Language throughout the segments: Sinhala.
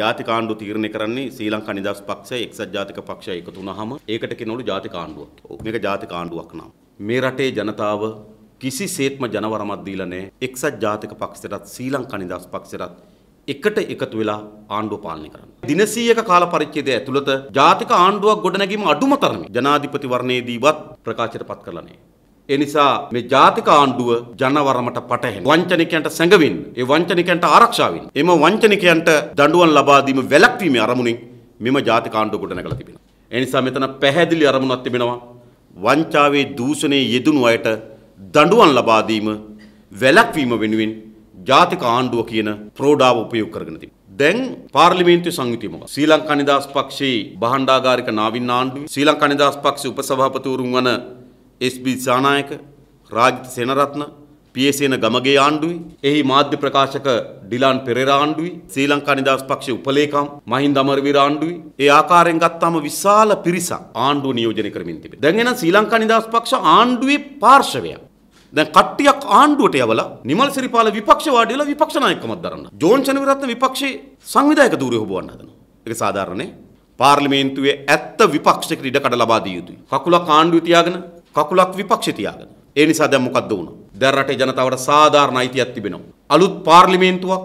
ජාතික ආණ්ඩුව තීරණය කරන්නේ ශ්‍රී ලංකා නිදහස් පක්ෂය එක්සත් ජාතික පක්ෂය එකතු වුණාම ඒකට කියනවලු ජාතික ආණ්ඩුවක්. මේක ජාතික ආණ්ඩුවක් නම. මේ රටේ ජනතාව කිසිසේත්ම ජනවරමක් දීලා නැහැ. එක්සත් ජාතික පක්ෂයටත් ශ්‍රී ලංකා නිදහස් පක්ෂයටත් එකට එකතු වෙලා ආණ්ඩුව පාලනය කරන්න. දිනසීයක කාල පරිච්ඡේදය ඇතුළත ජාතික ආණ්ඩුවක් ගොඩනැගීම අඩුම තරමේ ජනාධිපතිවරණයේදීවත් ප්‍රකාශයට පත් කරලා නැහැ. ඒ නිසා මේ ජාතික ආණ්ඩුව ජනවරමට පටහැනි. වංචනිකයන්ට සැඟවෙන්න, ඒ වංචනිකයන්ට ආරක්ෂා වෙන්න. එම වංචනිකයන්ට දඬුවම් ලබා දීම වැළැක්වීමේ අරමුණින් මෙම ජාතික ආණ්ඩුව ගොඩනගලා තිබෙනවා. ඒ නිසා මෙතන පැහැදිලි අරමුණක් තිබෙනවා. වංචාවේ දූෂණයේ යෙදුණු අයට දඬුවම් ලබා දීම වැළැක්වීම වෙනුවෙන් ජාතික ආණ්ඩුව කියන ප්‍රෝඩාව උපයෝග කරගෙන තිබෙනවා. දැන් පාර්ලිමේන්තු සංයුතියම ශ්‍රී ලංකා නිදහස් පක්ෂයේ භාණ්ඩාගාරික නාවින් ආණ්ඩුව ශ්‍රී ලංකා නිදහස් පක්ෂයේ උපසභාපතිවරුන් වන එස්.බී. සානායක, රාජිත සෙනරත්න, පියසේන ගමගේ ආණ්ඩුවයි, එහි මාධ්‍ය ප්‍රකාශක ඩිලාන් පෙරේරා ආණ්ඩුවයි, ශ්‍රී ලංකා නිදහස් පක්ෂයේ උපලේකම් මහින්ද අමරවීර ආණ්ඩුවයි. ඒ ආකාරයෙන් ගත්තාම විශාල පිරිසක් ආණ්ඩුව නියෝජනය කරමින් තිබේ. දැන් එන ශ්‍රී ලංකා නිදහස් පක්ෂ ආණ්ඩුවේ පාර්ශවය දැන් කට්ටියක් ආණ්ඩුවට යවලා නිමල් සිරිපාල විපක්ෂ වාඩිලා විපක්ෂ නායකකමක් දරන්න. ජෝන් චනවිරත්න විපක්ෂයේ සංවිධායක ධූරය හොබවන්න හදනවා. ඒක සාධාරණ නේ. පාර්ලිමේන්තුවේ ඇත්ත විපක්ෂයකට ඉඩ කඩ ලබා දිය යුතුයි. කකුලක් ආණ්ඩුවේ තියාගෙන කකුලක් විපක්ෂ තියාගෙන. ඒ නිසා දැන් මොකද්ද වුණා? දැන් රටේ ජනතාවට සාධාරණ අයිතියක් තිබෙනවා. අලුත් පාර්ලිමේන්තුවක්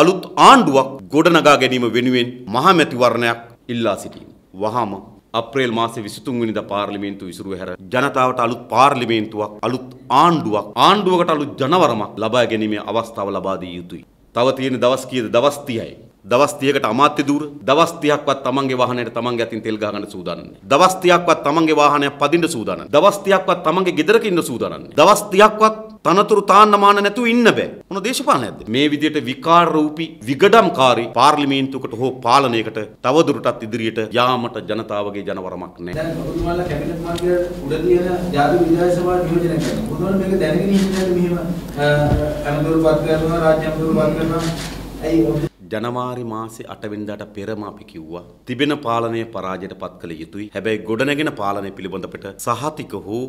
අලුත් ආණ්ඩුවක් ගොඩනගා ගැනීම වෙනුවෙන් මහමැතිවරණයක් ඉල්ලා සිටීම. වහාම අප්‍රේල් මාසේ 23 වෙනිදා පාර්ලිමේන්තුව විසිරුව හැර ජනතාවට අලුත් පාර්ලිමේන්තුවක් අලුත් ආණ්ඩුවක් ආණ්ඩුවකට අලුත් ජනවරමක් ලබා ගැනීමේ අවස්ථාව ලබා දිය යුතුයි. තව තියෙන දවස් කීයද? දවස් 30යි. දවස් 30කට අමාත්‍ය දූර දවස් 30ක්වත් තමන්ගේ වාහනයට තමන්ගේ අතින් තෙල් ගහ ගන්න සූදානම්නේ දවස් 30ක්වත් තමන්ගේ වාහනය පදින්න සූදානම් දවස් 30ක්වත් තමන්ගේ ගෙදරක ඉන්න සූදානම්නේ දවස් 30ක්වත් තනතුරු තාන්න මාන නැතුව ඉන්න බෑ මොන දේශපාලනයක්ද මේ විදියට විකාර රූපී විගඩම්කාරී පාර්ලිමේන්තුවකට හෝ පාලනයකට තවදුරටත් ඉදිරියට යාමට ජනතාවගේ ජනවරමක් නැහැ දැන් ඔබතුමාලා කැබිනට් මන්ත්‍රීට උඩ තියෙන ජාතික විධායක සභාව නියෝජනය කරනවා ඔබතුමාලා මේක දැනගෙන ඉන්නද මෙහෙම අනුදුරු පත් කරනවා රාජ්‍ය අනුදුරු පත් කරනවා ඇයි ජනවාරි මාසේ 8 වෙනිදාට පෙරම අපි කිව්වා තිබෙන පාලනය පරාජයට පත් කළ යුතුයි. හැබැයි ගොඩනැගෙන පාලනය පිළිබඳ අපට සහතික හෝ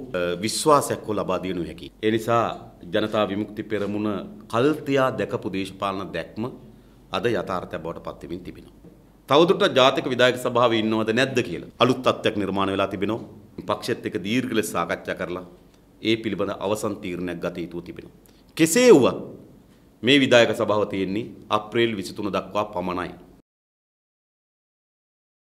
විශ්වාසයක් හෝ ලබා දිය නොහැකි. ඒ නිසා ජනතා විමුක්ති පෙරමුණ කල්තියා දැකපු දේශපාලන දැක්ම අද යථාර්ථයක් බවට පත් වෙමින් තිබෙනවා. තවදුරටත් ජාතික විධායක සභාවේ ඉන්නවද නැද්ද කියලා අලුත් තත්ත්වයක් නිර්මාණය වෙලා තිබෙනවා. පක්ෂයත් එක්ක දීර්ඝ ලෙස සාකච්ඡා කරලා ඒ පිළිබඳ අවසන් තීරණයක් ගත යුතුව තිබෙනවා. කෙසේ වුවත් මේ විධායක සභාව තියෙන්නේ අප්‍රේල් 23 දක්වා පමණයි.